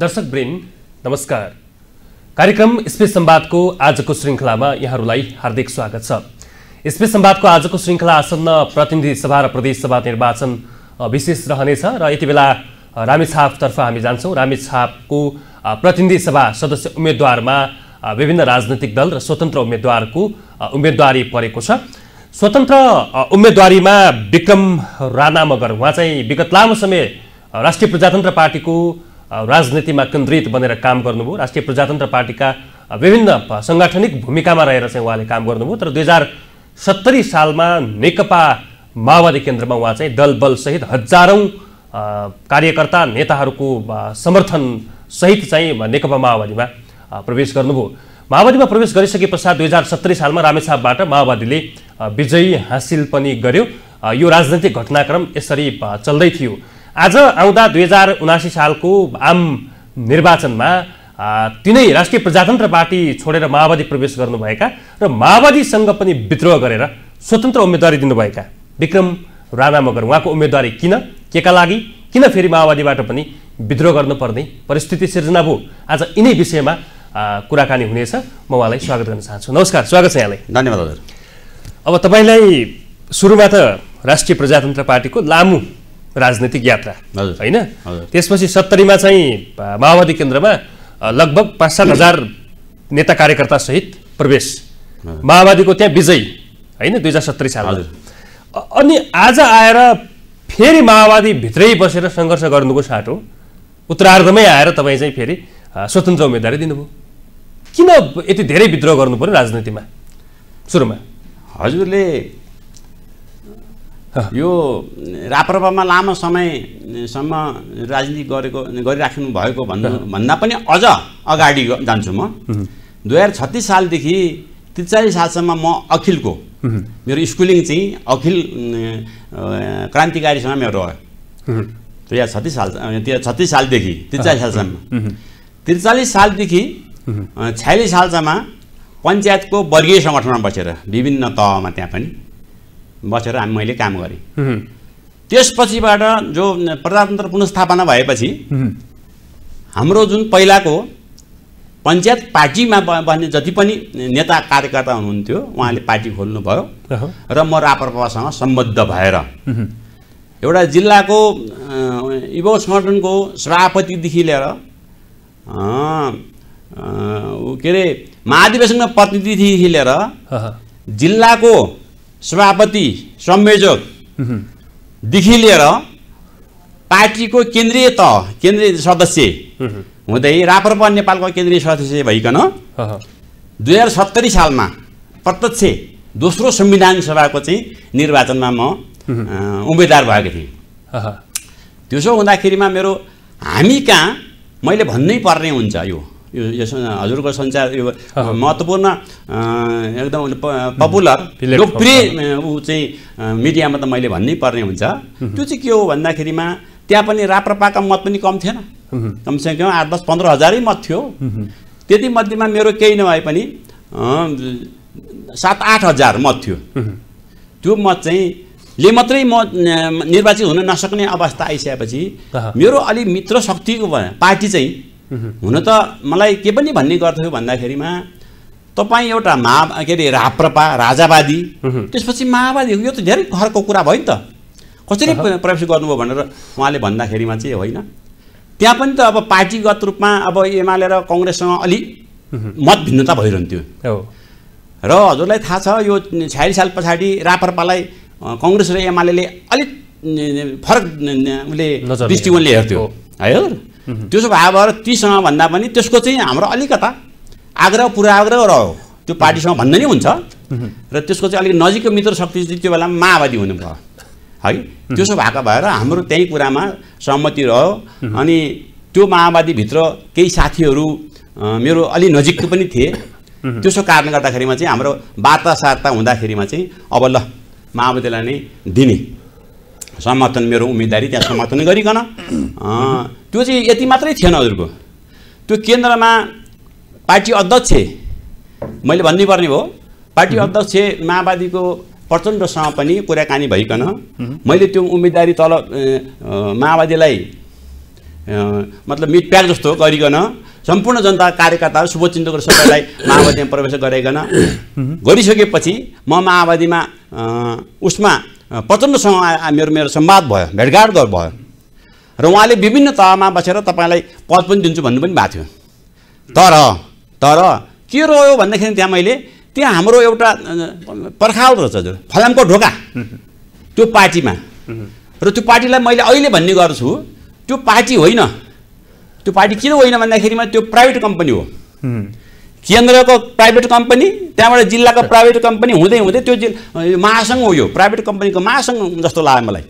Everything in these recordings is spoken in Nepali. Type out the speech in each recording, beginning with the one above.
दर्शक ब्रेन नमस्कार कार्यक्रम स्पेस सम्वादको आजको श्रृङ्खलामा यहाँहरूलाई हार्दिक स्वागत छ स्पेस सम्वादको आजको श्रृङ्खला आसन्न प्रतिनिधि सभा र प्रदेश सभा निर्वाचन विशेष रहनेछ र यति बेला रामेछापतर्फ हामी जान्छौँ रामेछापको प्रतिनिधि सभा सदस्य उम्मेद्वारमा विभिन्न राजनैतिक दल र स्वतन्त्र उम्मेद्वारको उम्मेद्वारी परेको छ स्वतन्त्र उम्मेद्वारीमा विक्रम राणा मगर उहाँ चाहिँ विगत लामो समय राष्ट्रिय प्रजातन्त्र पार्टीको राजनीतिमा केन्द्रित बनेर काम गर्नुभयो राष्ट्रिय प्रजातन्त्र पार्टीका विभिन्न साङ्गठनिक भूमिकामा रहेर चाहिँ उहाँले काम गर्नुभयो तर दुई हजार सत्तरी सालमा नेकपा माओवादी केन्द्रमा उहाँ चाहिँ दल बलसहित हजारौँ कार्यकर्ता नेताहरूको समर्थन सहित चाहिँ नेकपा माओवादीमा प्रवेश गर्नुभयो माओवादीमा प्रवेश गरिसके पश्चात दुई हजार सत्तरी सालमा रामेछापबाट माओवादीले विजयी हासिल पनि गर्यो यो राजनैतिक घटनाक्रम यसरी चल्दै थियो आज आउँदा दुई हजार उनासी सालको आम निर्वाचनमा तिनै राष्ट्रिय प्रजातन्त्र पार्टी छोडेर माओवादी प्रवेश गर्नुभएका र माओवादीसँग पनि विद्रोह गरेर स्वतन्त्र उम्मेदवारी दिनुभएका विक्रम राणा मगर उहाँको उम्मेदवारी किन केका लागि किन फेरि माओवादीबाट पनि विद्रोह गर्नुपर्ने परिस्थिति सिर्जना भयो आज यिनै विषयमा कुराकानी हुनेछ म उहाँलाई स्वागत गर्न चाहन्छु नमस्कार स्वागत छ यहाँलाई धन्यवाद हजुर अब तपाईँलाई सुरुमा त राष्ट्रिय प्रजातन्त्र पार्टीको लामो राजनीतिक यात्रा होइन त्यसपछि सत्तरीमा चाहिँ माओवादी केन्द्रमा लगभग पाँच सात हजार नेता कार्यकर्ता सहित प्रवेश माओवादीको त्यहाँ विजय होइन दुई हजार सत्तरी साल अनि आज आएर फेरि माओवादी भित्रै बसेर सङ्घर्ष गर्नुको साटो उत्तरार्धमै आएर तपाईँ चाहिँ फेरि स्वतन्त्र उम्मेदवारी दिनुभयो किन यति धेरै विद्रोह गर्नु पर्यो राजनीतिमा सुरुमा हजुरले यो राप्रपामा लामो समयसम्म राजनीति गरेको गरिराख्नु भएको भन्नु भन्दा पनि अझ अगाडि जान्छु म दुई हजार छत्तिस सालदेखि त्रिचालिस सालसम्म म अखिलको मेरो स्कुलिङ चाहिँ अखिल क्रान्तिकारीसँग मेरो रह्यो दुई हजार छत्तिस साल छत्तिस सालदेखि त्रिचालिस सालसम्म त्रिचालिस सालदेखि छयालिस सालसम्म पञ्चायतको वर्गीय सङ्गठनमा बसेर विभिन्न तहमा त्यहाँ पनि बसेर हामी मैले काम गरेँ त्यसपछिबाट जो प्रजातन्त्र पुनस्थापना भएपछि हाम्रो जुन पहिलाको पञ्चायत पार्टीमा बस्ने जति पनि नेता कार्यकर्ता हुनुहुन्थ्यो उहाँले पार्टी खोल्नुभयो र म रापरपासँग सम्बद्ध भएर एउटा जिल्लाको युवा सङ्गठनको सभापतिदेखि लिएर के अरे महाधिवेशनमा प्रतिनिधिदेखि लिएर जिल्लाको सभापति संयोजकदेखि लिएर पार्टीको केन्द्रीय तह केन्द्रीय सदस्य हुँदै राप्रपा नेपालको केन्द्रीय सदस्य भइकन दुई हजार सत्तरी सालमा प्रत्यक्ष दोस्रो संविधान सभाको चाहिँ निर्वाचनमा म उम्मेदवार भएको थिएँ त्यसो हुँदाखेरिमा मेरो हामी कहाँ मैले भन्नै पर्ने हुन्छ यो यो यस हजुरको सञ्चार यो महत्त्वपूर्ण एकदम पपुलर लोकप्रिय ऊ चाहिँ मिडियामा त मैले भन्नै पर्ने हुन्छ त्यो चाहिँ के हो भन्दाखेरिमा त्यहाँ पनि राप्रपाका मत पनि कम थिएन कमसेकम कम आठ दस पन्ध्र हजारै मत थियो त्यति मध्येमा मेरो केही नभए पनि सात आठ हजार मत थियो त्यो मत चाहिँ ले मात्रै म निर्वाचित हुन नसक्ने अवस्था आइसकेपछि मेरो अलि मित्र शक्तिको पार्टी चाहिँ हुन त मलाई के पनि भन्ने गर्थ्यो भन्दाखेरिमा तपाईँ एउटा महा के अरे राप्रपा राजावादी त्यसपछि माओवादी यो त धेरै घरको कुरा भयो नि त कसरी प्रवेश गर्नुभयो भनेर उहाँले भन्दाखेरिमा चाहिँ होइन त्यहाँ पनि त अब पार्टीगत रूपमा अब एमाले र कङ्ग्रेससँग अलि मत भिन्नता भइरहन्थ्यो र हजुरलाई थाहा छ यो छयालिस साल पछाडि राप्रपालाई कङ्ग्रेस र एमाले अलिक फरक उसले दृष्टिकोणले हेर्थ्यो है त्यसो भए भएर तीसँग भन्दा पनि त्यसको चाहिँ हाम्रो अलिकता आग्रह पुरा आग्रह रह्यो त्यो पार्टीसँग भन्न नै हुन्छ र त्यसको चाहिँ अलिक नजिकको मित्र शक्ति चाहिँ त्यो बेलामा माओवादी हुनुभयो है त्यसो भएको भएर हाम्रो त्यही कुरामा सहमति रह्यो अनि त्यो माओवादीभित्र केही साथीहरू मेरो अलि नजिकको पनि थिए त्यसो कारणले गर्दाखेरिमा चाहिँ हाम्रो वार्ता सार्ता हुँदाखेरिमा चाहिँ अब ल माओवादीलाई नै दिने समर्थन मेरो उम्मेदवारी त्यहाँ समर्थन गरिकन त्यो चाहिँ यति मात्रै थिएन हजुरको त्यो केन्द्रमा पार्टी अध्यक्ष मैले भन्नै पर्ने भयो पार्टी अध्यक्ष माओवादीको प्रचण्डसँग पनि कुराकानी भइकन मैले त्यो उम्मेदवारी तल माओवादीलाई मतलब प्याक जस्तो गरिकन सम्पूर्ण जनता कार्यकर्ताहरू शुभचिन्तकहरू सबैलाई माओवादीमा प्रवेश गराइकन गरिसकेपछि म माओवादीमा उसमा प्रचण्डसँग मेरो मेरो संवाद भयो भेटघाट भयो र उहाँले विभिन्न तहमा बसेर तपाईँलाई पद पनि दिन्छु भन्नु पनि भएको थियो तर तर के रह्यो भन्दाखेरि त्यहाँ मैले त्यहाँ हाम्रो एउटा पर्खाल रहेछ हजुर फलामको ढोका त्यो पार्टीमा र त्यो पार्टीलाई मैले अहिले भन्ने गर्छु त्यो पार्टी होइन त्यो पार्टी किन होइन भन्दाखेरिमा त्यो प्राइभेट कम्पनी हो केन्द्रको प्राइभेट कम्पनी त्यहाँबाट जिल्लाको प्राइभेट कम्पनी हुँदै हुँदै त्यो जिल्ला महासङ्घ हो यो प्राइभेट कम्पनीको महासङ्घ जस्तो लाग्यो मलाई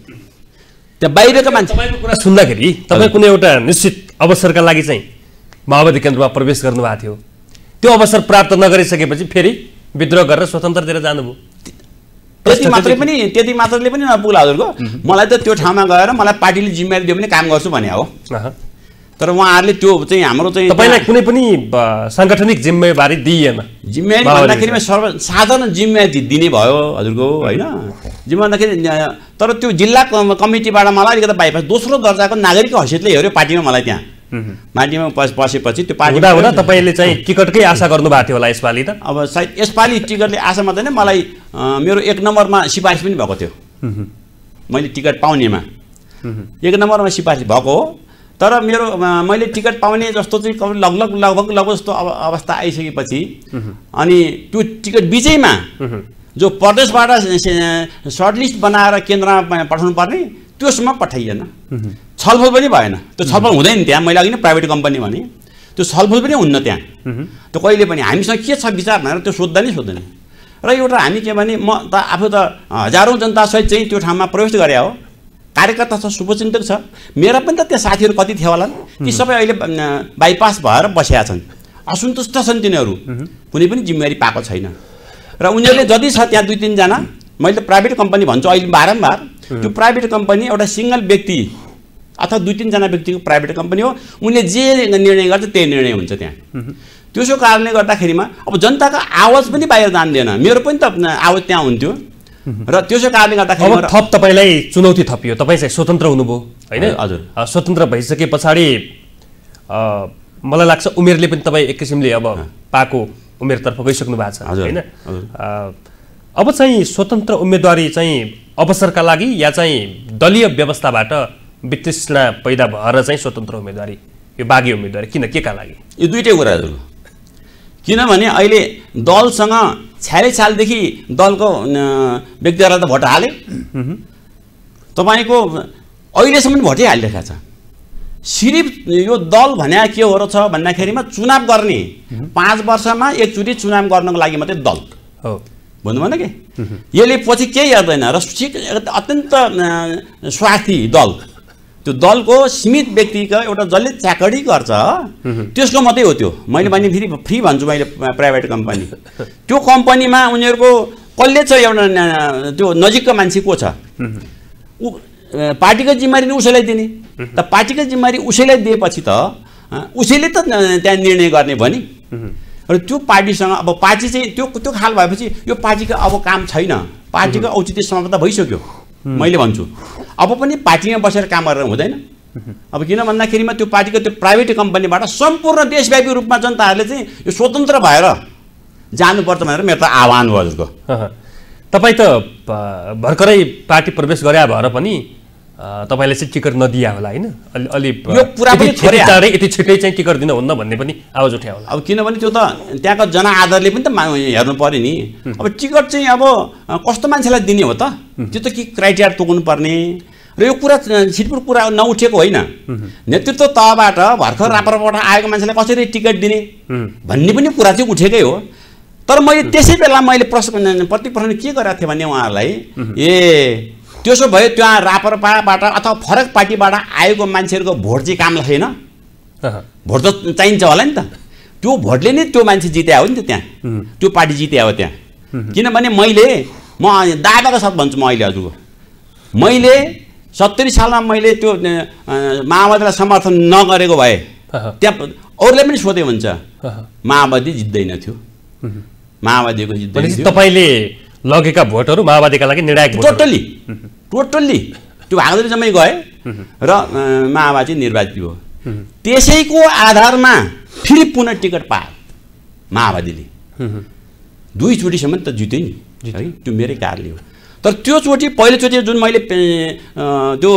त्यहाँ बाहिरका मान्छे तपाईँको कुरा सुन्दाखेरि तपाईँ कुनै एउटा निश्चित अवसरका लागि चाहिँ माओवादी केन्द्रमा प्रवेश गर्नुभएको थियो त्यो अवसर प्राप्त नगरिसकेपछि फेरि विद्रोह गरेर स्वतन्त्रतिर जानुभयो त्यति मात्रै पनि त्यति मात्रले पनि नपुग्ला हजुरको मलाई त त्यो ठाउँमा गएर मलाई पार्टीले जिम्मेवारी दियो भने काम गर्छु भने हो तर उहाँहरूले त्यो चाहिँ हाम्रो चाहिँ तपाईँलाई कुनै पनि साङ्गठनिक जिम्मेवारी दिइएन जिम्मेवारी भन्दाखेरि सर्व साधारण जिम्मेवारी दिने भयो हजुरको होइन जिम्मेवारी भन्दाखेरि तर त्यो जिल्ला कमिटीबाट मलाई अलिकति बाइपास दोस्रो दर्जाको नागरिक हैसियतले हेऱ्यो पार्टीमा मलाई त्यहाँ माटीमा पसेपछि बसेपछि त्यो पार्टी हुँदा हुँदा तपाईँले चाहिँ टिकटकै आशा गर्नुभएको थियो होला यसपालि त अब सायद यसपालि टिकटले आशा मात्रै नै मलाई मेरो एक नम्बरमा सिफारिस पनि भएको थियो मैले टिकट पाउनेमा एक नम्बरमा सिफारिस भएको हो तर मेरो मैले टिकट पाउने जस्तो चाहिँ कम लगभग लगभग लगभग जस्तो अवस्था आइसकेपछि अनि त्यो टिकट बिचैमा जो प्रदेशबाट सर्टलिस्ट बनाएर केन्द्रमा पठाउनु पर्ने त्योसम्म पठाइएन छलफल पनि भएन त्यो छलफल हुँदैन त्यहाँ मैले अघि नै प्राइभेट कम्पनी भने त्यो छलफल पनि हुन्न त्यहाँ त्यो कहिले पनि हामीसँग के छ विचार भनेर त्यो सोद्धा नै सोध्दैन र एउटा हामी के भने म त आफू त हजारौँ जनतासहित चाहिँ त्यो ठाउँमा प्रवेश गरे हो कार्यकर्ता छ शुभचिन्तक छ मेरा पनि त त्यहाँ साथीहरू कति थियो होला ती सबै अहिले बाइपास भएर बसेका छन् असन्तुष्ट छन् तिनीहरू कुनै पनि जिम्मेवारी पाएको छैन र उनीहरूले जति छ त्यहाँ दुई तिनजना मैले त प्राइभेट कम्पनी भन्छु अहिले बारम्बार त्यो प्राइभेट कम्पनी एउटा सिङ्गल व्यक्ति अथवा दुई तिनजना व्यक्तिको प्राइभेट कम्पनी हो उनले जे निर्णय गर्छ त्यही निर्णय हुन्छ त्यहाँ त्यसो कारणले गर्दाखेरिमा अब जनताको आवाज पनि बाहिर जान्दैन मेरो पनि त आवाज त्यहाँ हुन्थ्यो र त्यो चाहिँ कारणले गर्दाखेरि थप तपाईँलाई चुनौती थपियो तपाईँ चाहिँ स्वतन्त्र हुनुभयो होइन हजुर स्वतन्त्र भइसके पछाडि मलाई लाग्छ उमेरले पनि तपाईँ एक किसिमले अब पाएको उमेरतर्फ गइसक्नु भएको छ होइन अब चाहिँ स्वतन्त्र उम्मेदवारी चाहिँ अवसरका लागि या चाहिँ दलीय व्यवस्थाबाट वितृष्णा पैदा भएर चाहिँ स्वतन्त्र उम्मेदवारी यो बाघी उम्मेदवारी किन के का लागि यो दुइटै कुराहरू किनभने अहिले दलसँग छ्यालिस सालदेखि दलको व्यक्तिहरूलाई त भोट हाले तपाईँको अहिलेसम्म पनि भोटै हालिरहेको छ सिर्फ यो दल भने के हो र छ भन्दाखेरिमा चुनाव गर्ने पाँच वर्षमा एकचोटि चुनाव गर्नको लागि मात्रै दल हो भन्नु भएन कि यसले पछि केही हेर्दैन र अत्यन्त स्वार्थी दल त्यो दलको सीमित व्यक्तिको एउटा जसले च्याकडी गर्छ त्यसको मात्रै हो त्यो मैले भने फेरि फ्री भन्छु मैले प्राइभेट कम्पनी त्यो कम्पनीमा उनीहरूको कसले छ एउटा त्यो नजिकको मान्छे को छ ऊ पार्टीको जिम्मेवारी नै उसैलाई दिने त पार्टीको जिम्मेवारी उसैलाई दिएपछि त उसैले त त्यहाँ निर्णय गर्ने भने र त्यो पार्टीसँग अब पार्टी चाहिँ त्यो त्यो खाल भएपछि यो पार्टीको अब काम छैन पार्टीको औचित्य समाप्त भइसक्यो मैले भन्छु अब पनि पार्टीमा बसेर काम गरेर हुँदैन अब किन भन्दाखेरिमा त्यो पार्टीको त्यो प्राइभेट कम्पनीबाट सम्पूर्ण देशव्यापी रूपमा जनताहरूले चाहिँ यो स्वतन्त्र भएर जानुपर्छ भनेर मेरो त आह्वान हो हजुरको तपाईँ त भर्खरै पार्टी प्रवेश गरे भएर पनि तपाईँले चाहिँ टिकट नदिया होला होइन अलि अलि यति छिटै चाहिँ टिकट दिनुहुन्न भन्ने पनि आवाज उठायो होला अब किनभने त्यो त त्यहाँको जनआधारले पनि त हेर्नु पऱ्यो नि अब टिकट चाहिँ अब कस्तो मान्छेलाई दिने हो त त्यो त के क्राइटेरिया तोक्नु पर्ने र यो कुरा छिटपुट कुरा नउठेको होइन नेतृत्व तहबाट भर्खर रापरबाट आएको मान्छेलाई कसरी टिकट दिने भन्ने पनि कुरा चाहिँ उठेकै हो तर मैले त्यसै बेला मैले प्रश्न प्रति प्रश्न के गरेको थिएँ भने उहाँहरूलाई ए त्यसो भए त्यहाँ रापरपाबाट अथवा फरक पार्टीबाट आएको मान्छेहरूको भोट चाहिँ काम लाग्दैन भोट त चाहिन्छ होला नि त त्यो भोटले नै त्यो मान्छे जित्या हो नि त त्यहाँ त्यो पार्टी जित्या हो त्यहाँ किनभने मैले म दाबाको साथ भन्छु म अहिले हजुरको मैले सत्तरी सालमा मैले त्यो माओवादीलाई समर्थन नगरेको भए त्यहाँ अरूले पनि सोधे हुन्छ माओवादी जित्दैन थियो माओवादीको जित्दैन तपाईँले लगेका भोटहरू माओवादीका लागि निर्णायक टोटल्ली टोटल्ली त्यो भागदुरी जम्मै गए र माओवादी निर्वाचित भयो त्यसैको आधारमा फेरि पुनः टिकट पाए माओवादीले दुईचोटिसम्म त जित्यो नि है त्यो मेरै कारणले हो तर त्यो त्योचोटि पहिलोचोटि जुन मैले त्यो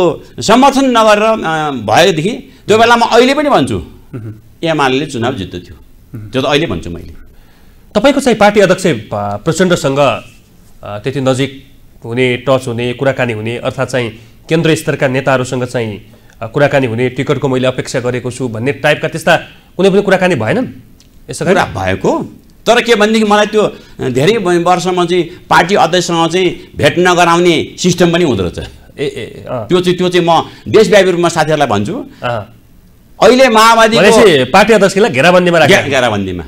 समर्थन नगरेर भएदेखि त्यो बेला म अहिले पनि भन्छु एमाले चुनाव जित्दथ्यो त्यो त अहिले भन्छु मैले तपाईँको चाहिँ पार्टी अध्यक्ष प्रचण्डसँग त्यति नजिक हुने टच हुने कुराकानी हुने अर्थात् चाहिँ केन्द्र स्तरका नेताहरूसँग चाहिँ कुराकानी हुने टिकटको मैले अपेक्षा गरेको छु भन्ने टाइपका त्यस्ता कुनै पनि कुराकानी भएन यसो कुरा भएको तर के भनेदेखि मलाई त्यो धेरै वर्षमा चाहिँ पार्टी अध्यक्षसँग चाहिँ भेट नगराउने सिस्टम पनि हुँदो रहेछ ए ए त्यो चाहिँ त्यो चाहिँ म देशव्यापी रूपमा साथीहरूलाई भन्छु अहिले माओवादी पार्टी अध्यक्षलाई घेराबन्दीमा घेराबन्दीमा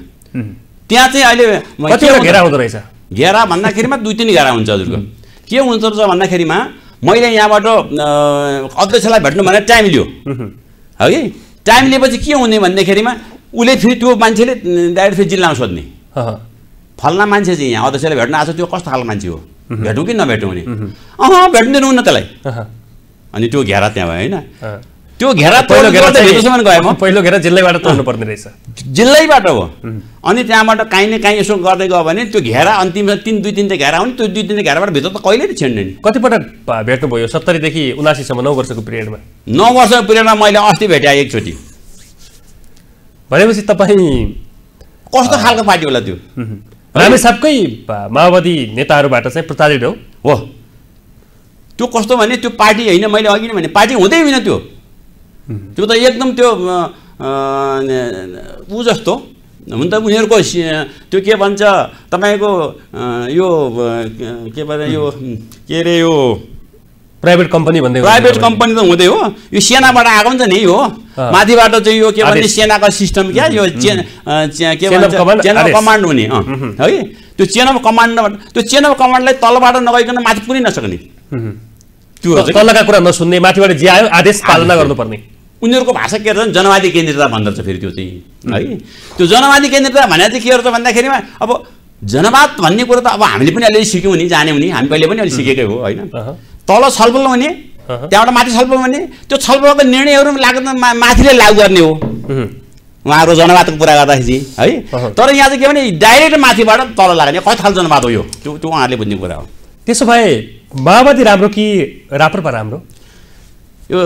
त्यहाँ चाहिँ अहिले कतिवटा घेरा हुँदो रहेछ घेरा भन्दाखेरिमा दुई तिन घेरा हुन्छ हजुरको के हुन्छ रहेछ भन्दाखेरिमा मैले यहाँबाट अध्यक्षलाई भेट्नु भने टाइम लियो हो कि टाइम लिएपछि के हुने भन्दाखेरिमा उसले फेरि त्यो मान्छेले डाइरेक्ट फेरि जिल्लामा सोध्ने फल्ना मान्छे चाहिँ यहाँ अध्यक्षलाई भेट्न आएको छ त्यो कस्तो खालको मान्छे हो भेटौँ कि नभेटौँ भने अँ भेट्नु न त्यसलाई अनि त्यो घेरा त्यहाँ भयो होइन त्यो घेरा पहिलो घेरा चाहिँ गए म पहिलो घेरा जिल्लैबाट तोड्नु पर्ने रहेछ जिल्लैबाट हो अनि त्यहाँबाट काहीँ न काहीँ यसो गर्दै गयो भने त्यो घेरा अन्तिममा तिन दुई त घेरा हो नि त्यो दुई तिनवटा घेराबाट भित्र त कहिले नै छिन्ने नि कतिपटक भेट्नुभयो सत्तरीदेखि उनासीसम्म नौ वर्षको पिरियडमा नौ वर्षको पिरियडमा मैले अस्ति भेटेँ एकचोटि भनेपछि तपाईँ कस्तो खालको पार्टी होला त्यो रामे साहबकै माओवादी नेताहरूबाट चाहिँ प्रताडित हो त्यो कस्तो भने त्यो पार्टी होइन मैले अघि नै भने पार्टी हुँदै होइन त्यो त्यो त एकदम त्यो ऊ जस्तो हुन त उनीहरूको त्यो के भन्छ तपाईँको यो के भन्छ यो के अरे यो प्राइभेट कम्पनी भन्दै प्राइभेट कम्पनी त हुँदै हो यो सेनाबाट आएको नि त नि हो माथिबाट चाहिँ यो के भन्छ सेनाको सिस्टम क्या यो चेन के भन्छ चेन अफ कमान्ड हुने है त्यो चेन अफ कमान्डबाट त्यो चेन अफ कमान्डलाई तलबाट नगइकन माथि पुगिन नसक्ने त्यो तलका कुरा नसुन्ने माथिबाट जे आयो आदेश पालना गर्नुपर्ने उनीहरूको भाषा के रहेछ जनवादी भन्दो भन्दछ फेरि त्यो चाहिँ है त्यो जनवादी केन्द्रता भनेर चाहिँ के गर्छ भन्दाखेरिमा अब जनवाद भन्ने कुरो त अब हामीले पनि अलिअलि सिक्यौँ नि जान्यौँ नि हामी कहिले पनि अलिक सिकेकै हो होइन तल छलफल हुने त्यहाँबाट माथि छलफल हुने त्यो छलफलको निर्णयहरू लाग्नु माथिले लागू गर्ने हो उहाँहरू जनवादको कुरा गर्दाखेरि है तर यहाँ चाहिँ के भने डाइरेक्ट माथिबाट तल लाग्ने कति खालको जनवाद हो यो त्यो त्यो उहाँहरूले बुझ्ने कुरा हो त्यसो भए माओवादी राम्रो कि राप्रपा राम्रो यो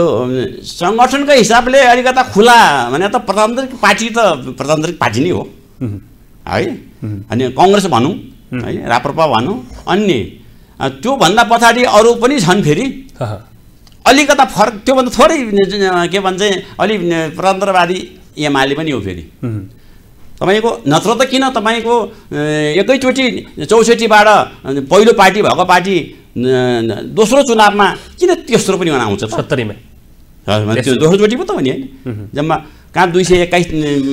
सङ्गठनको हिसाबले अलिकता खुला भने त प्रजातान्त्रिक पार्टी त प्रजातान्त्रिक पार्टी नै हो है अनि कङ्ग्रेस भनौँ है राप्रपा भनौँ अन्य त्योभन्दा पछाडि अरू पनि छन् फेरि अलिकता फरक त्योभन्दा थोरै के भन्छ अलि प्रजातन्त्रवादी एमाले पनि हो फेरि तपाईँको नत्र त किन तपाईँको एकैचोटि चौसठीबाट पहिलो पार्टी भएको पार्टी दोस्रो चुनावमा किन तेस्रो पनि आउँछ सत्तरीमा त्यो दोस्रो चोटि पो त हो नि होइन जम्मा कहाँ दुई सय एक्काइस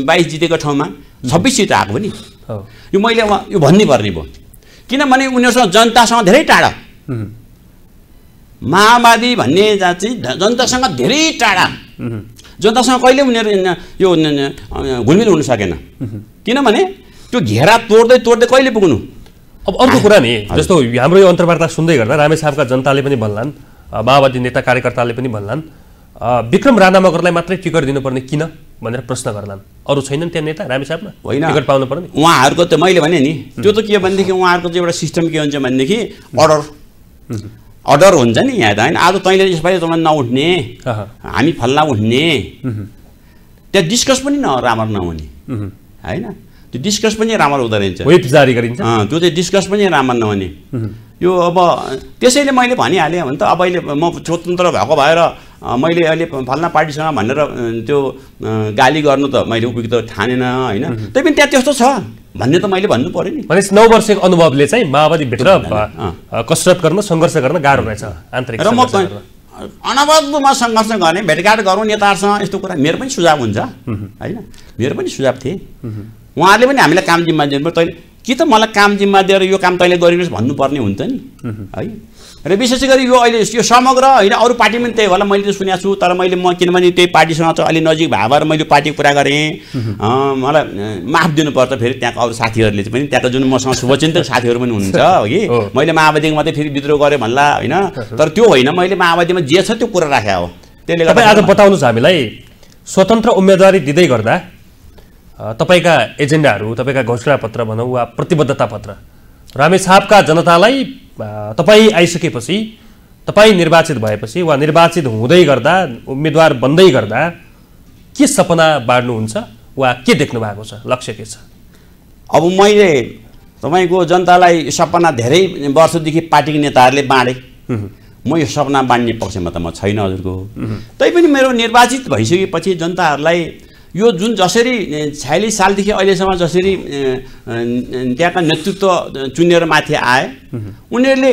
बाइस जितेको ठाउँमा छब्बिस सिट आएको नि यो मैले यो भन्नै पर्ने भयो किनभने उनीहरूसँग जनतासँग धेरै टाढा माओवादी भन्ने जात चाहिँ जनतासँग धेरै टाढा जनतासँग कहिले उनीहरू यो घुलमिल हुन सकेन किनभने त्यो घेरा तोड्दै तोड्दै कहिले पुग्नु अब अर्को कुरा नि जस्तो हाम्रो यो अन्तर्वार्ता सुन्दै गर्दा रामेसाबका जनताले पनि भन्लान् माओवादी नेता कार्यकर्ताले पनि भन्लान् विक्रम राणा मगरलाई मात्रै टिकट दिनुपर्ने किन भनेर प्रश्न गर्लान् अरू छैनन् त्यहाँ नेता रामेसाहमा होइन टिकट पाउनु पर्ने उहाँहरूको त मैले भने नि त्यो त के भनेदेखि उहाँहरूको चाहिँ एउटा सिस्टम के हुन्छ भनेदेखि अर्डर अर्डर हुन्छ नि यहाँ त होइन आज तैँले यसपालि तँलाई नउठ्ने हामी फल्ला उठ्ने त्यहाँ डिस्कस पनि न राम्रो नहुने होइन डिस्कस पनि राम्रो हुँदो रहेछ वेब जारी गरिन्छ त्यो चाहिँ डिस्कस पनि राम्रो नहुने यो अब त्यसैले मैले भनिहालेँ भने त अब अहिले म स्वतन्त्र भएको भएर मैले अहिले फल्ना पार्टीसँग भनेर त्यो गाली गर्नु त मैले उपयुक्त ठानेन होइन पनि त्यहाँ त्यस्तो छ भन्ने त मैले भन्नु पऱ्यो नि भनेपछि नौ वर्षको अनुभवले चाहिँ माओवादीभित्र कसरत गर्न सङ्घर्ष गर्न गाह्रो रहेछ आन्तरिक र म अनवरत सङ्घर्ष गर्ने भेटघाट गरौँ नेताहरूसँग यस्तो कुरा मेरो पनि सुझाव हुन्छ होइन मेरो पनि सुझाव थिए उहाँहरूले पनि हामीलाई काम जिम्मा दिनुभयो तैँले कि त मलाई काम जिम्मा दिएर यो काम तैँले गरिनुहोस् भन्नुपर्ने हुन्छ नि है र विशेष गरी यो अहिले यो समग्र होइन अरू पार्टी पनि त्यही होला मैले त सुनेको छु तर मैले म किनभने त्यही पार्टीसँग चाहिँ अलि नजिक भए भएर मैले पार्टी कुरा गरेँ मलाई माफ दिनुपर्छ फेरि त्यहाँको अरू साथीहरूले पनि त्यहाँको जुन मसँग शुभचिन्तक साथीहरू पनि हुनुहुन्छ हो कि मैले माओवादीको मात्रै फेरि विद्रोह गरेँ भन्ला होइन तर त्यो होइन मैले माओवादीमा जे छ त्यो कुरा राखेको हो त्यसले गर्दा आज बताउनुहोस् हामीलाई स्वतन्त्र उम्मेदवारी दिँदै गर्दा तपाईँका एजेन्डाहरू तपाईँका घोषणापत्र भनौँ वा प्रतिबद्धता पत्र रामेछापका जनतालाई तपाईँ आइसकेपछि तपाईँ निर्वाचित भएपछि वा निर्वाचित हुँदै गर्दा उम्मेदवार बन्दै गर्दा के सपना बाँड्नुहुन्छ वा के देख्नु भएको छ लक्ष्य के छ अब मैले तपाईँको जनतालाई सपना धेरै वर्षदेखि पार्टीको नेताहरूले बाँडे म यो सपना बाँड्ने पक्षमा त म छैन हजुरको तैपनि मेरो निर्वाचित भइसकेपछि जनताहरूलाई यो जुन जसरी छयालिस सालदेखि अहिलेसम्म जसरी त्यहाँका नेतृत्व चुनेर माथि आए उनीहरूले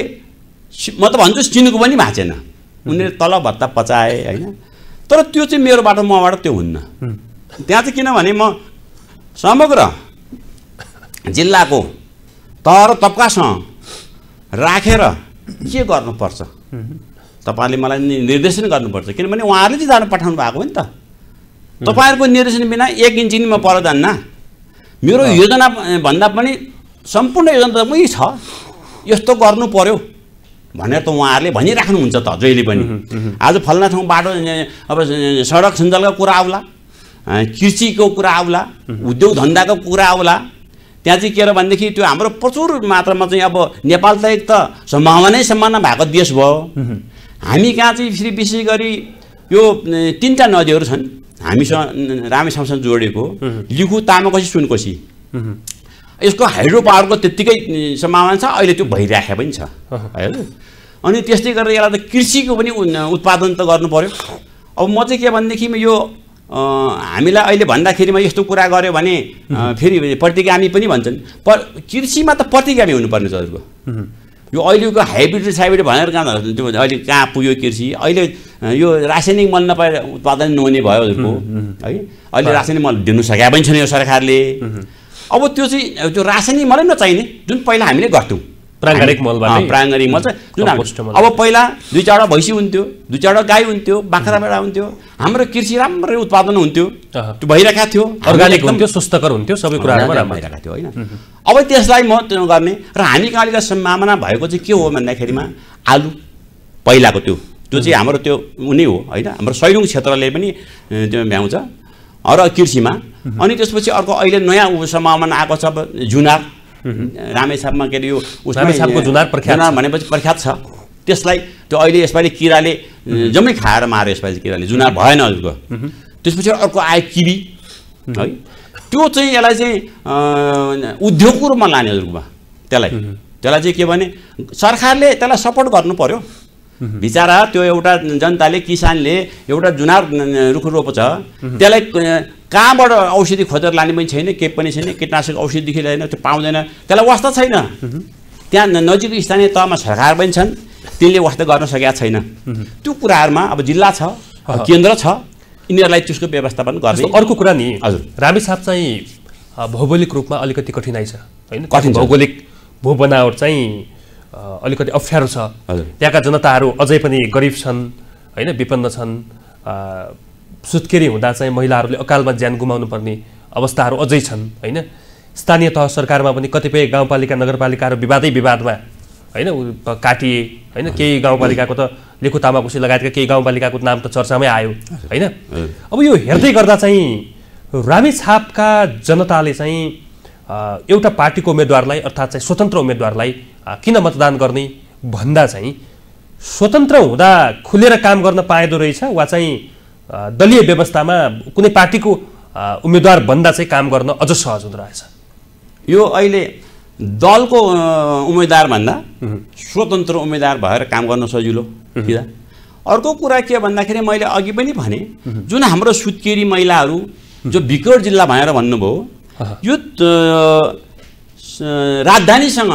म त भन्छु चिनुको पनि भाँचेन उनीहरूले तल भत्ता पचाए होइन तर त्यो चाहिँ मेरोबाट मबाट त्यो हुन्न त्यहाँ चाहिँ किनभने म समग्र जिल्लाको तर तप्कासँग राखेर के गर्नुपर्छ तपाईँले मलाई निर्देशन गर्नुपर्छ किनभने उहाँहरूले चाहिँ जानु पठाउनु भएको हो नि त तपाईँहरूको निर्देशन बिना एक पनि पर जान्न मेरो योजना भन्दा पनि सम्पूर्ण योजना त मै छ यस्तो गर्नु पर्यो भनेर त उहाँहरूले भनिराख्नुहुन्छ त जहिले पनि आज फल्ना ठाउँ बाटो अब सडक सञ्जालको कुरा आउला कृषिको कुरा आउला उद्योग धन्दाको कुरा आउला त्यहाँ चाहिँ के अरे भनेदेखि त्यो हाम्रो प्रचुर मात्रामा चाहिँ अब नेपाल त एक त सम्भावनै सम्भावना भएको देश भयो हामी कहाँ चाहिँ फेरि विशेष गरी यो तिनवटा नदीहरू छन् हामीसँग रामेसँगसँग जोडेको लिखु तामाकोसी सुनकोसी यसको हाइड्रो पावरको त्यत्तिकै सम्भावना छ अहिले त्यो भइराखेको पनि छ होइन अनि त्यस्तै गरेर यसलाई त कृषिको पनि उत्पादन त गर्नु पऱ्यो अब म चाहिँ के भनेदेखि यो हामीलाई अहिले भन्दाखेरिमा यस्तो कुरा गऱ्यो भने फेरि प्रतिगामी पनि भन्छन् प कृषिमा त प्रतिगामी हुनुपर्ने छ यो अहिलेको हाइब्रिड साइब्रिड भनेर कहाँ त्यो अहिले कहाँ पुग्यो कृषि अहिले यो रासायनिक मल नपाएर उत्पादन नहुने भयो है अहिले रासायनिक मल दिनु सकेका पनि छैन यो सरकारले अब त्यो चाहिँ त्यो रासायनिक मलै नचाहिने जुन पहिला हामीले गर्थ्यौँ प्राङ्गारिक मल प्राङ्गारिक मल चाहिँ जुन अब पहिला दुई चारवटा भैँसी हुन्थ्यो दुई चारवटा गाई हुन्थ्यो बाख्रा भेडा हुन्थ्यो हाम्रो कृषि राम्रो उत्पादन हुन्थ्यो त्यो भइरहेको थियो अर्ग्यानिक हुन्थ्यो स्वस्थकर हुन्थ्यो सबै कुरा भइरहेको थियो होइन अब त्यसलाई म त्यो गर्ने र हामी कहाँ अलिकति सम्भावना भएको चाहिँ के हो भन्दाखेरिमा आलु पहिलाको त्यो त्यो चाहिँ हाम्रो त्यो उनी हो होइन हाम्रो सैलुङ क्षेत्रले पनि त्यो भ्याउँछ र कृषिमा अनि त्यसपछि अर्को अहिले नयाँ सम्भावना आएको छ जुनार रामेछापमा के अरे यो उसको जुनार जुनार भनेपछि प्रख्यात छ त्यसलाई त्यो अहिले यसपालि किराले जम्मै खाएर मार्यो यसपालि किराले जुनार भएन हजुरको त्यसपछि अर्को आयो किबी है त्यो चाहिँ यसलाई चाहिँ उद्योगको रूपमा लाने हजुरकोमा त्यसलाई त्यसलाई चाहिँ के भने सरकारले त्यसलाई सपोर्ट गर्नु पऱ्यो बिचरा त्यो एउटा जनताले किसानले एउटा जुनार रुख रोप्छ त्यसलाई कहाँबाट औषधि खोजेर लाने पनि छैन केही पनि छैन कीटनाशक औषधिदेखि ल्याएन त्यो पाउँदैन त्यसलाई वास्ता छैन त्यहाँ नजिक स्थानीय तहमा सरकार पनि छन् त्यसले वास्ता गर्न सकेका छैन त्यो कुराहरूमा अब जिल्ला छ केन्द्र छ यिनीहरूलाई त्यसको व्यवस्थापन गर्ने अर्को कुरा नि हजुर रामेसाप चाहिँ भौगोलिक रूपमा अलिकति कठिनाइ छ होइन कठिन भौगोलिक भू बनावट चाहिँ अलिकति अप्ठ्यारो छ त्यहाँका जनताहरू अझै पनि गरिब छन् होइन विपन्न छन् सुत्केरी हुँदा चाहिँ महिलाहरूले अकालमा ज्यान गुमाउनु पर्ने अवस्थाहरू अझै छन् होइन स्थानीय तह सरकारमा पनि कतिपय गाउँपालिका नगरपालिकाहरू विवादै विवादमा होइन काटिए होइन केही गाउँपालिकाको त लेखु तामाकुसी लगायतका केही गाउँपालिकाको नाम त चर्चामै आयो होइन अब यो हेर्दै गर्दा चाहिँ रामेछापका जनताले चाहिँ एउटा पार्टीको उम्मेदवारलाई अर्थात् चाहिँ स्वतन्त्र उम्मेद्वारलाई किन मतदान गर्ने भन्दा चाहिँ स्वतन्त्र हुँदा खुलेर काम गर्न पाएदो रहेछ वा चाहिँ दलीय व्यवस्थामा कुनै पार्टीको उम्मेदवार भन्दा चाहिँ काम गर्न अझ सहज हुँदो रहेछ यो अहिले दलको उम्मेद्वारभन्दा स्वतन्त्र उम्मेदवार भएर काम गर्न सजिलो किन अर्को कुरा के भन्दाखेरि मैले अघि पनि भने जुन हाम्रो सुत्केरी महिलाहरू जो विकट जिल्ला भनेर भन्नुभयो यो राजधानीसँग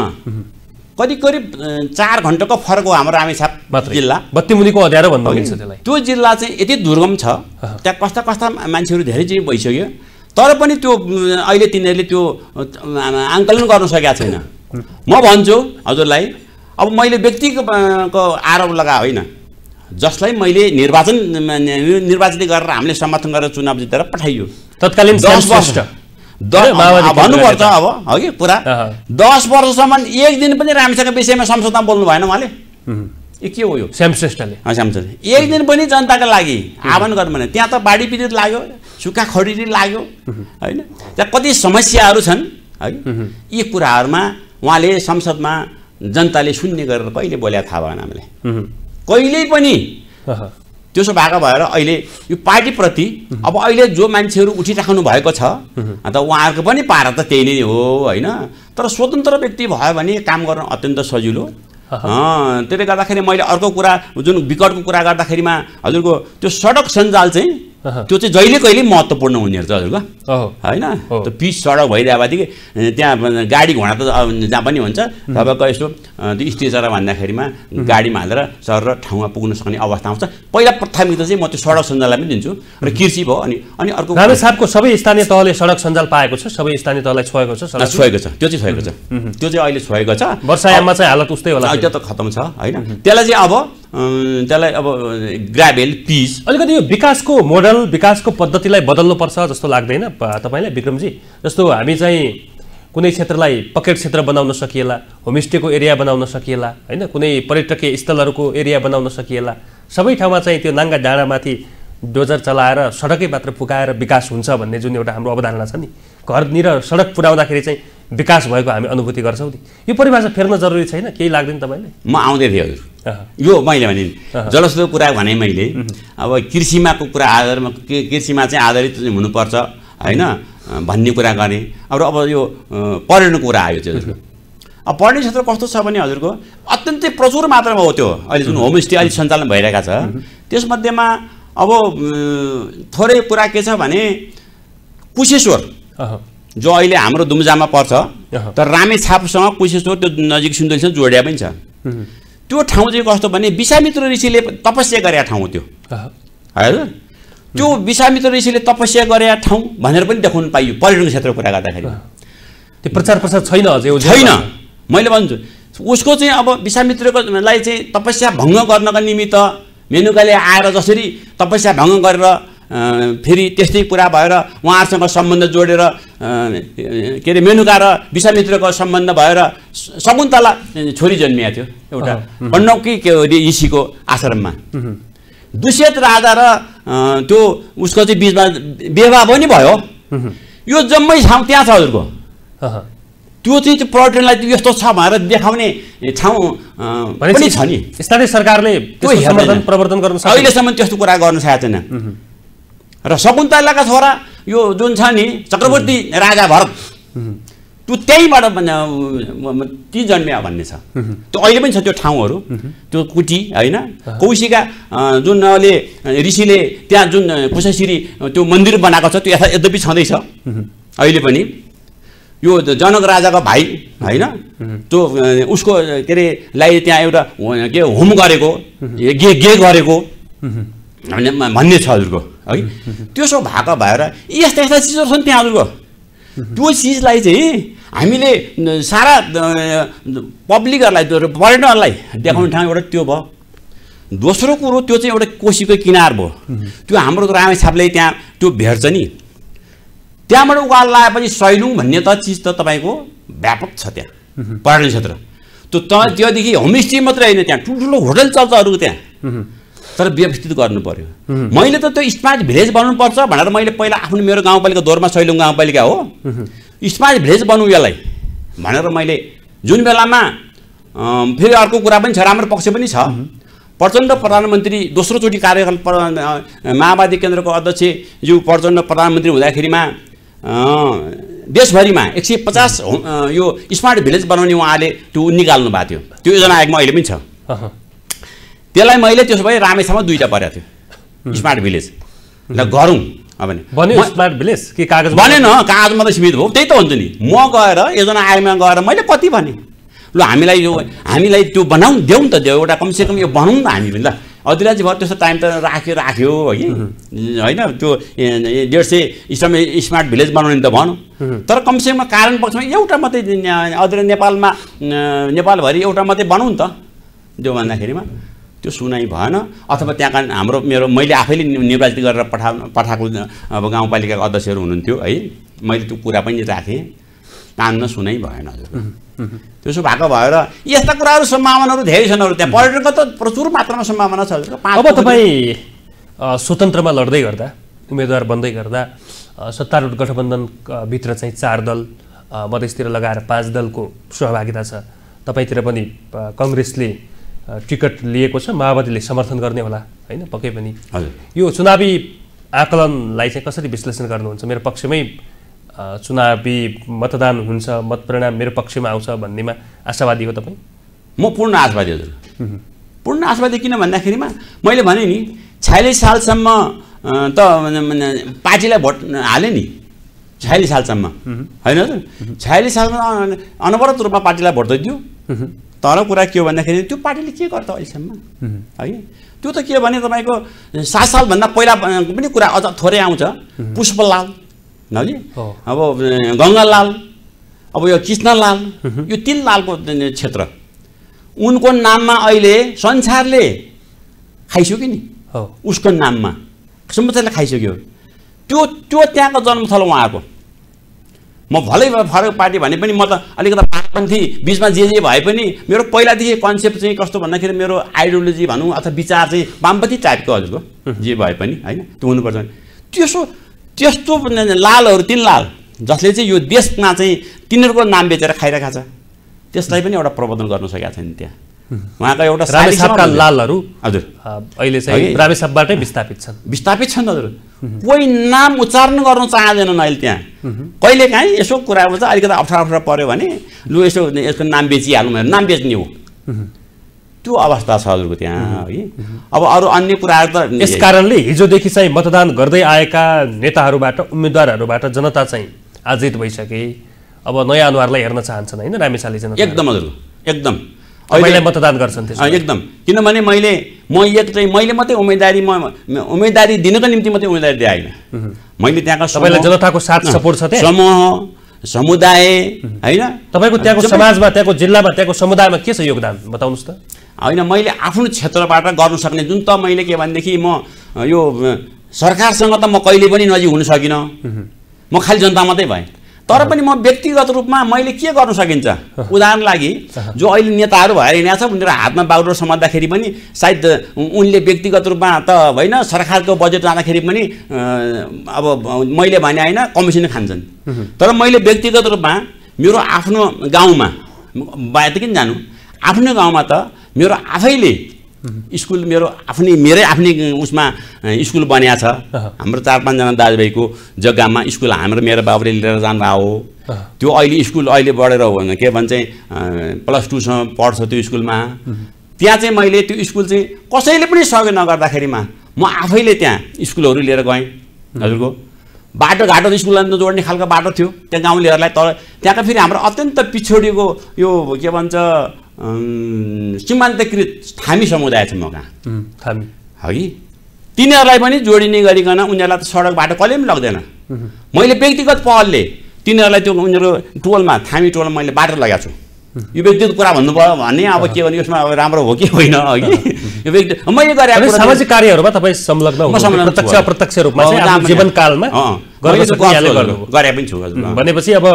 करिब करिब चार घन्टाको फरक हो हाम्रो रामेछाप जिल्ला बत्तीमुलीको अध्यारो भन्नु त्यसलाई त्यो जिल्ला चाहिँ यति दुर्गम छ त्यहाँ कस्ता कस्ता मान्छेहरू धेरै चाहिँ भइसक्यो तर पनि त्यो अहिले तिनीहरूले त्यो आङ्कलन गर्न सकेका छैन म भन्छु हजुरलाई अब मैले व्यक्तिको आरोप लगा होइन जसलाई मैले निर्वाचन निर्वाचित गरेर हामीले समर्थन गरेर चुनाव जितेर पठाइयो तत्कालीन स्पष्ट भन्नुपर्छ अब हो कि कुरा दस वर्षसम्म एक दिन पनि राम्रोसँग विषयमा संसदमा बोल्नु भएन उहाँले यो के हो यो श्याम श्रेष्ठले श्याम श्रेष्ठ एक दिन पनि जनताको लागि आह्वान गर्नु भने त्यहाँ त बाढी पीडित लाग्यो सुक्खा खडेरी लाग्यो होइन त्यहाँ कति समस्याहरू छन् है यी कुराहरूमा उहाँले संसदमा जनताले सुन्ने गरेर कहिले बोल्या थाहा भएन हामीले कहिल्यै पनि त्यसो भएको भएर अहिले यो पार्टीप्रति अब अहिले जो मान्छेहरू उठिराख्नु भएको छ अन्त उहाँहरूको पनि पारा त त्यही नै हो होइन तर स्वतन्त्र व्यक्ति भयो भने काम गर्न अत्यन्त सजिलो त्यसले गर्दाखेरि मैले अर्को कुरा जुन विकटको कुरा गर्दाखेरिमा हजुरको त्यो सडक सञ्जाल चाहिँ त्यो चाहिँ जहिले कहिले महत्त्वपूर्ण हुने रहेछ हजुरको होइन त्यो पिच सडक भइरहेको भएदेखि त्यहाँ गाडी घोडा त जहाँ पनि हुन्छ तपाईँको यस्तो त्यो सडक भन्दाखेरिमा गाडीमा हालेर सर र ठाउँमा पुग्न सक्ने अवस्था आउँछ पहिला प्राथमिकता चाहिँ म त्यो सडक सञ्जाललाई पनि दिन्छु र कृषि भयो अनि अनि अर्को साहबको सबै स्थानीय तहले सडक सञ्जाल पाएको छ सबै स्थानीय तहलाई छोएको छ छोएको छ त्यो चाहिँ छोएको छ त्यो चाहिँ अहिले छोएको छ वर्षायाममा चाहिँ हालत उस्तै होला त्यो त खत्तम छ होइन त्यसलाई चाहिँ अब त्यसलाई अब ग्राभेल पिच अलिकति यो विकासको मोडल विकासको पद्धतिलाई बदल्नुपर्छ जस्तो लाग्दैन तपाईँलाई विक्रमजी जस्तो हामी चाहिँ कुनै क्षेत्रलाई पकेट क्षेत्र बनाउन सकिएला होमस्टेको एरिया बनाउन सकिएला होइन कुनै पर्यटकीय स्थलहरूको एरिया बनाउन सकिएला सबै ठाउँमा चाहिँ त्यो नाङ्गा डाँडामाथि डोजर चलाएर सडकै मात्र पुकाएर विकास हुन्छ भन्ने जुन एउटा हाम्रो अवधारणा छ नि घरनिर सडक पुऱ्याउँदाखेरि चाहिँ विकास भएको हामी अनुभूति गर्छौँ नि यो परिभाषा फेर्न जरुरी छैन केही लाग्दैन तपाईँले म आउँदै थिएँ हजुर यो मैले भने जलस्रोतको कुरा भने मैले अब कृषिमाको कुरा आधारमा कृषिमा चाहिँ आधारित हुनुपर्छ होइन भन्ने कुरा गरेँ अब अब यो पर्यटनको कुरा आयो त्यो अब पर्यटन क्षेत्र कस्तो छ भने हजुरको अत्यन्तै प्रचुर मात्रामा हो त्यो अहिले जुन होमस्टे अहिले सञ्चालन भइरहेको छ त्यसमध्येमा अब थोरै कुरा के छ भने कुशेश्वर जो अहिले हाम्रो दुम्जामा पर्छ तर रामेछापसँग कुशेश्वर त्यो नजिक सिन्धुलीसँग जोडिया पनि छ त्यो ठाउँ चाहिँ कस्तो भने विश्वामित्र ऋषिले तपस्या गरेका ठाउँ त्यो हजुर त्यो विश्वामित्र ऋषिले तपस्या गरेका ठाउँ भनेर पनि देखाउनु पाइयो पर्यटन क्षेत्रको कुरा गर्दाखेरि त्यो प्रचार प्रसार छैन अझै छैन मैले भन्छु उसको चाहिँ अब लागि चाहिँ तपस्या भङ्ग गर्नका निमित्त मेनुकाले आएर जसरी तपस्या भङ्ग गरेर फेरि त्यस्तै कुरा भएर उहाँहरूसँग सम्बन्ध जोडेर के अरे मेनुका र विश्वामित्रको सम्बन्ध भएर शकुन्तला छोरी जन्मिएको थियो एउटा पण्डौकी के अरे ऋषिको आश्रममा दुष्यत राजा र त्यो उसको चाहिँ बिचमा विवाह पनि भयो यो जम्मै ठाउँ त्यहाँ छ हजुरको त्यो चाहिँ त्यो पर्यटनलाई यस्तो छ भनेर देखाउने ठाउँ पनि छ नि स्थानीय सरकारले त्यो प्रवर्तन गर्न अहिलेसम्म त्यस्तो कुरा गर्नु सकेको छैन र शकुन्तलाका छोरा यो जुन छ नि चक्रवर्ती राजा भरत त्यो त्यहीँबाट ती जन्मिया भन्ने छ त्यो अहिले पनि छ त्यो ठाउँहरू त्यो कुटी होइन कौशिका जुन अहिले ऋषिले त्यहाँ जुन कुशेश्री त्यो मन्दिर बनाएको छ त्यो यथा यद्यपि छँदैछ अहिले पनि यो जनक राजाको भाइ होइन त्यो उसको के अरे लाइ त्यहाँ एउटा के होम गरेको गे गे गरेको भन्ने छ हजुरको है त्यसो भएको भएर यस्ता यस्ता चिजहरू छन् त्यहाँ त्यो चिजलाई चाहिँ हामीले सारा पब्लिकहरूलाई पर्यटनहरूलाई देखाउने ठाउँ एउटा त्यो भयो दोस्रो कुरो त्यो चाहिँ एउटा कोसीको किनार भयो त्यो हाम्रो रामेछापले त्यहाँ त्यो भेट्छ नि त्यहाँबाट उकाल लगाएपछि सैलुङ भन्ने त चिज त तपाईँको व्यापक छ त्यहाँ पर्यटन क्षेत्र त्यो त त्योदेखि होमस्टे मात्रै होइन त्यहाँ ठुल्ठुलो होटल चल्छ अरू त्यहाँ तर व्यवस्थित गर्नु पर्यो मैले त त्यो स्मार्ट भिलेज बनाउनुपर्छ भनेर मैले पहिला आफ्नो मेरो गाउँपालिका दोरमा सैलुङ गाउँपालिका हो स्मार्ट भिलेज बनाउँ यसलाई भनेर मैले जुन बेलामा फेरि अर्को कुरा पनि छ राम्रो पक्ष पनि छ प्रचण्ड प्रधानमन्त्री दोस्रोचोटि कार्यकाल माओवादी केन्द्रको अध्यक्ष यो प्रचण्ड प्रधानमन्त्री हुँदाखेरिमा देशभरिमा एक सय पचास यो स्मार्ट भिलेज बनाउने उहाँले त्यो निकाल्नु भएको थियो त्यो योजना आयोगमा अहिले पनि छ त्यसलाई मैले त्यसो भए रामेछामा दुईवटा परेको थियो स्मार्ट भिलेज ल गरौँ भने स्मार्ट भिलेज के कागज भनेन कागजमा त सीमित भयो त्यही त हुन्छ नि म गएर योजना आयोगमा गएर मैले कति भने ल हामीलाई यो हामीलाई त्यो बनाऊ देऊ त देऊ एउटा कमसेकम यो बनाऊ न हामी पनि ल अधिराजी भयो त्यस्तो टाइम त राख्यो राख्यो है होइन त्यो डेढ सय समय स्मार्ट भिलेज बनाउने त भनौँ तर कमसेकम कारण पक्षमा एउटा मात्रै अधिराज नेपालमा नेपालभरि एउटा मात्रै बनाउँ नि त त्यो भन्दाखेरिमा त्यो सुनाइ भएन अथवा त्यहाँका हाम्रो मेरो मैले आफैले निर्वाचित गरेर पठा पठाएको अब गाउँपालिकाको अध्यक्षहरू हुनुहुन्थ्यो है मैले त्यो कुरा पनि राखेँ तान्न सुनाइ भएन हजुर त्यसो भएको भएर यस्ता कुराहरू सम्भावनाहरू धेरै छन् अरू त्यहाँ पर्यटनको त प्रचुर मात्रामा सम्भावना छ अब तपाईँ स्वतन्त्रमा लड्दै गर्दा उम्मेदवार बन्दै गर्दा सत्तारूढ गठबन्धनभित्र चाहिँ चार दल मधेसतिर लगाएर पाँच दलको सहभागिता छ तपाईँतिर पनि कङ्ग्रेसले टिकट लिएको छ माओवादीले समर्थन गर्ने होला होइन पक्कै पनि यो चुनावी आकलनलाई चाहिँ कसरी विश्लेषण गर्नुहुन्छ मेरो पक्षमै चुनावी मतदान हुन्छ मत मेरो पक्षमा आउँछ भन्नेमा आशावादी हो तपाईँ म पूर्ण आशावादी हजुर पूर्ण आशावादी किन भन्दाखेरिमा मैले भने नि छयालिस सालसम्म त पार्टीलाई भोट हालेँ नि छयालिस सालसम्म होइन हजुर छयालिस सालमा अनवरत रूपमा पार्टीलाई भोट थियो तर कुरा के हो भन्दाखेरि त्यो पार्टीले के गर्छ अहिलेसम्म है त्यो त के हो भने तपाईँको सात सालभन्दा पहिला पनि कुरा अझ थोरै आउँछ पुष्पलाल है अब गङ्गालाल अब यो कृष्णलाल यो तिन लालको क्षेत्र उनको नाममा अहिले संसारले खाइसक्यो नि उसको नाममा संसारले खाइसक्यो त्यो त्यो त्यहाँको जन्मथल उहाँको म भलै फरक पार्टी भने पनि म त अलिकति थिएँ बिचमा जे जे भए पनि मेरो पहिलादेखि कन्सेप्ट चाहिँ कस्तो भन्दाखेरि मेरो आइडियोलोजी भनौँ अथवा विचार चाहिँ वामपति टाइपको हजुरको जे भए पनि होइन त्यो हुनुपर्छ त्यसो त्यस्तो लालहरू तिन लाल जसले चाहिँ यो देशमा चाहिँ तिनीहरूको नाम बेचेर खाइरहेको छ त्यसलाई पनि एउटा प्रबन्धन गर्न सकेका छैन त्यहाँ उहाँको एउटा लालहरू हजुर अहिले चाहिँ रामेसापबाटै विस्थापित छन् विस्थापित छन् हजुर कोही नाम उच्चारण गर्न चाहँदैनन् अहिले त्यहाँ कहिले काहीँ यसो कुरा हुन्छ अलिकति अप्ठ्यारो अप्ठ्यारो पऱ्यो भने लु यसो यसको नाम बेचिहालौँ भनेर नाम बेच्ने हो त्यो अवस्था छ हजुरको त्यहाँ है अब अरू अन्य कुराहरू त यस कारणले हिजोदेखि चाहिँ मतदान गर्दै आएका नेताहरूबाट उम्मेद्वारहरूबाट जनता चाहिँ आजित भइसके अब नयाँ अनुहारलाई हेर्न चाहन्छन् होइन रामेसाले एकदम हजुर एकदम तपाईँलाई मतदान गर्छन् एकदम किनभने मैले म एक चाहिँ मैले मात्रै उम्मेदवारी म उम्मेदवारी दिनको निम्ति मात्रै उम्मेदवारी दिएँ होइन मैले त्यहाँको सबैलाई जनताको साथ सपोर्ट छ समूह समुदाय होइन तपाईँको त्यहाँको समाजमा त्यहाँको जिल्लामा त्यहाँको समुदायमा के छ योगदान बताउनुहोस् त होइन मैले आफ्नो क्षेत्रबाट गर्न सक्ने जुन त मैले के भनेदेखि म यो सरकारसँग त म कहिले पनि नजिक हुन सकिनँ म खालि जनता मात्रै भएँ तर पनि म व्यक्तिगत रूपमा मैले के गर्नु सकिन्छ उदाहरण लागि जो अहिले नेताहरू भएर हिँडेको छ उनीहरू हातमा बाहुलो समात्दाखेरि पनि सायद उनले व्यक्तिगत रूपमा त होइन सरकारको बजेट जाँदाखेरि पनि अब मैले भने होइन कमिसन खान्छन् तर मैले व्यक्तिगत रूपमा मेरो आफ्नो गाउँमा बाहिर किन जानु आफ्नो गाउँमा त मेरो आफैले स्कुल मेरो आफ्नै मेरै आफ्नै उसमा स्कुल बनिया छ हाम्रो चार पाँचजना दाजुभाइको जग्गामा स्कुल हाम्रो मेरो बाबुले लिएर जानु हो त्यो अहिले स्कुल अहिले बढेर हो के भन्छ प्लस टूसम्म पढ्छ त्यो स्कुलमा त्यहाँ चाहिँ मैले त्यो स्कुल चाहिँ कसैले पनि सहयोग नगर्दाखेरिमा म आफैले त्यहाँ स्कुलहरू लिएर गएँ हजुरको बाटोघाटो स्कुललाई नजोड्ने खालको बाटो थियो त्यहाँ गाउँलेहरूलाई तर त्यहाँका फेरि हाम्रो अत्यन्त पिछोडिको यो के भन्छ सीमान्तकृत थामी समुदाय छ म कहाँ हगि तिनीहरूलाई पनि जोडिने गरिकन उनीहरूलाई त सडक बाटो कहिले पनि लग्दैन मैले व्यक्तिगत पहलले तिनीहरूलाई त्यो उनीहरूको टोलमा थामी टोलमा मैले बाटो लगाएको छु यो व्यक्तिगत कुरा भन्नुभयो भने अब के भने यसमा अब राम्रो हो कि होइन अघि यो व्यक्ति मैले गरेको सामाजिक कार्यहरूमा तपाईँ संलग्न प्रत्यक्ष अप्रत्यक्ष रूपमा जीवनकालमा गरे पनि छु भनेपछि अब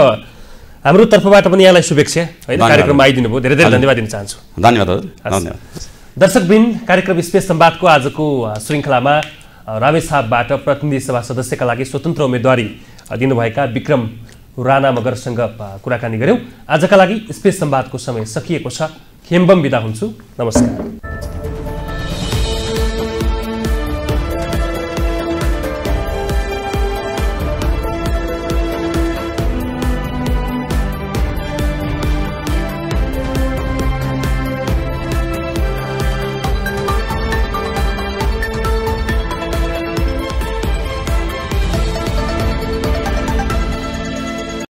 हाम्रो तर्फबाट पनि यहाँलाई शुभेच्छा होइन कार्यक्रममा आइदिनु भयो धेरै धेरै धन्यवाद दिन चाहन्छु धन्यवाद धन्यवाद दर्शकबिन कार्यक्रम स्पेस सम्वादको आजको श्रृङ्खलामा साहबबाट प्रतिनिधि सभा सदस्यका लागि स्वतन्त्र उम्मेदवारी दिनुभएका विक्रम राणा मगरसँग कुराकानी गऱ्यौँ आजका लागि स्पेस सम्वादको समय सकिएको छ खेमबम बिदा हुन्छु नमस्कार